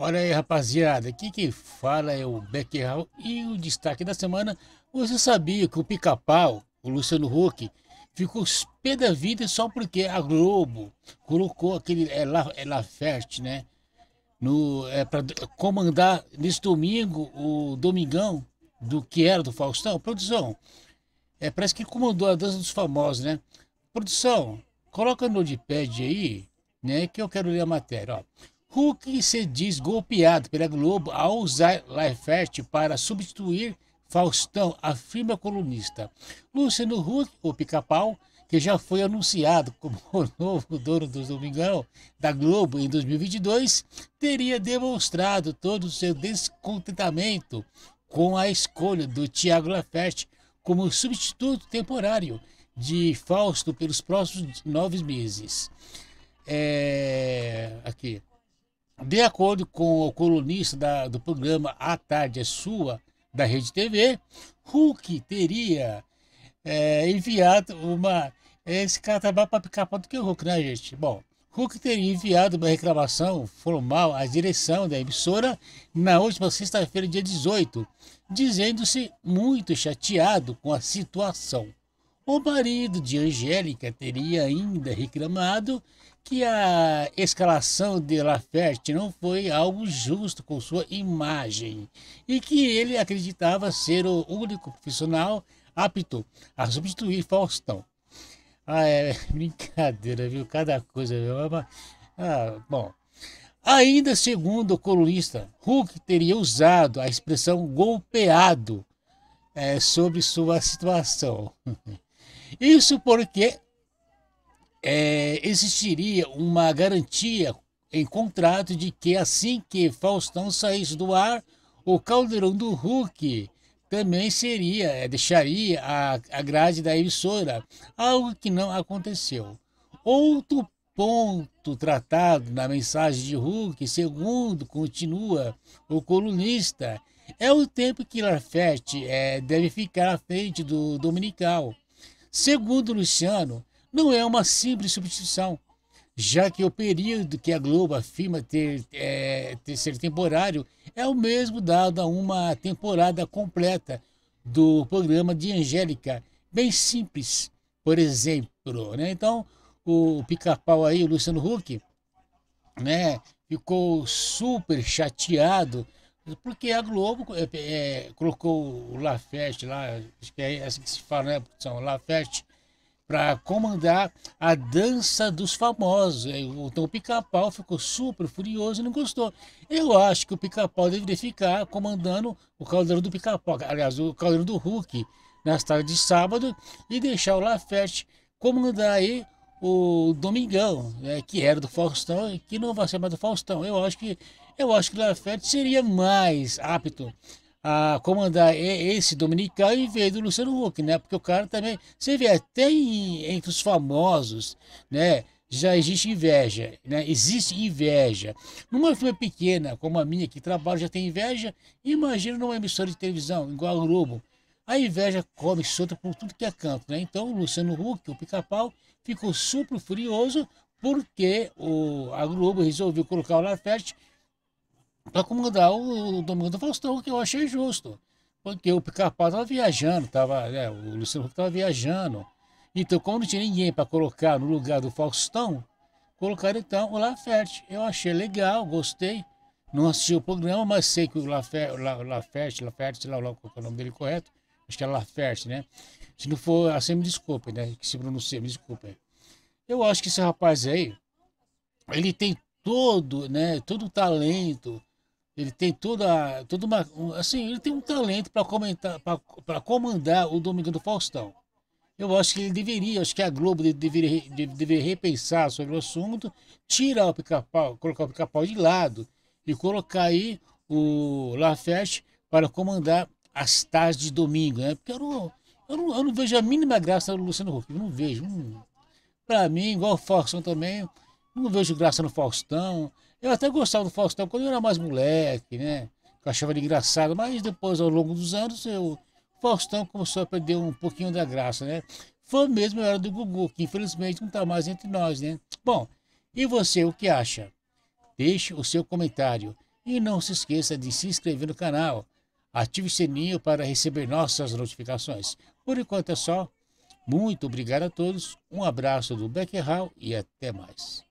Olha aí, rapaziada, aqui quem fala é o Beckerhal e o destaque da semana, você sabia que o pica-pau, o Luciano Huck, ficou pé da vida só porque a Globo colocou aquele é, La, é Laferte, né, no, é, para comandar nesse domingo o Domingão do que era do Faustão, produção, é, parece que comandou a dança dos famosos, né, produção, coloca no de pad aí, né, que eu quero ler a matéria, ó. Hulk se diz golpeado pela Globo ao usar Leifert para substituir Faustão, afirma colunista. Luciano Huck, o pica-pau, que já foi anunciado como o novo dono do Domingão da Globo em 2022, teria demonstrado todo o seu descontentamento com a escolha do Tiago Laferte como substituto temporário de Fausto pelos próximos nove meses. É, aqui. De acordo com o colunista da, do programa A Tarde é Sua, da Rede TV, Hulk teria é, enviado uma. É, esse cara trabalha para picar pau do que o Hulk, né, gente? Bom, Hulk teria enviado uma reclamação formal à direção da emissora na última sexta-feira, dia 18, dizendo-se muito chateado com a situação. O marido de Angélica teria ainda reclamado que a escalação de Laferte não foi algo justo com sua imagem e que ele acreditava ser o único profissional apto a substituir Faustão. Ah, é brincadeira, viu? Cada coisa, viu? Ah, ah, bom. Ainda segundo o colunista, Hulk teria usado a expressão golpeado é, sobre sua situação. Isso porque é, existiria uma garantia em contrato de que assim que Faustão saísse do ar, o caldeirão do Hulk também seria, é, deixaria a, a grade da emissora, algo que não aconteceu. Outro ponto tratado na mensagem de Hulk, segundo continua o colunista, é o tempo que Larfete é, deve ficar à frente do Dominical. Segundo Luciano, não é uma simples substituição, já que o período que a Globo afirma ter, é, ter ser temporário é o mesmo dado a uma temporada completa do programa de Angélica, bem simples, por exemplo. Né? Então, o pica-pau aí, o Luciano Huck, né, ficou super chateado porque a Globo é, é colocou o Lafeste lá, acho que é assim que se fala, né, produção? Lafeste, para comandar a dança dos famosos. É, então o pica-pau ficou super furioso e não gostou. Eu acho que o pica-pau deveria ficar comandando o caldeirão do pica-pau, aliás, o caldeirão do Hulk, nas tardes de sábado, e deixar o Lafeste comandar aí o Domingão, é, que era do Faustão e que não vai ser mais do Faustão. Eu acho que eu acho que Lafete seria mais apto a comandar esse dominical em vez do Luciano Huck, né? Porque o cara também, você vê até em, entre os famosos, né? Já existe inveja, né? Existe inveja. Numa firma pequena como a minha que trabalha já tem inveja, imagina numa emissora de televisão igual a Globo, a inveja come solta por tudo que é canto, né? Então, Luciano Huck, o pica-pau, ficou super furioso porque o, a Globo resolveu colocar o Laferte para comandar o, o Domingo do Faustão, que eu achei justo. Porque o pica-pau estava viajando, tava, né, o Luciano Huck estava viajando. Então, como não tinha ninguém para colocar no lugar do Faustão, colocaram então o Laferte. Eu achei legal, gostei. Não assisti o programa, mas sei que o Laferte, Laferte, Laferte, sei lá, qual é o nome dele correto, acho que é Laferte, né? Se não for, assim, me desculpe, né? Que se pronuncia, me desculpe. Eu acho que esse rapaz aí, ele tem todo, né? Todo o talento, ele tem toda, toda uma, assim, ele tem um talento para comentar, para comandar o Domingo do Faustão. Eu acho que ele deveria, acho que a Globo deveria, deveria repensar sobre o assunto, tirar o pica-pau, colocar o pica-pau de lado e colocar aí o Laferte para comandar as tardes de domingo, né? Porque eu não, eu não, eu não vejo a mínima graça no Luciano Huck, não vejo. Para mim, igual o Faustão também, não vejo graça no Faustão. Eu até gostava do Faustão quando eu era mais moleque, né? Eu achava ele engraçado, mas depois, ao longo dos anos, eu, Faustão começou a perder um pouquinho da graça, né? Foi mesmo a hora do Gugu, que infelizmente não está mais entre nós, né? Bom, e você, o que acha? Deixe o seu comentário e não se esqueça de se inscrever no canal. Ative o sininho para receber nossas notificações. Por enquanto é só. Muito obrigado a todos. Um abraço do Beckerhal e até mais.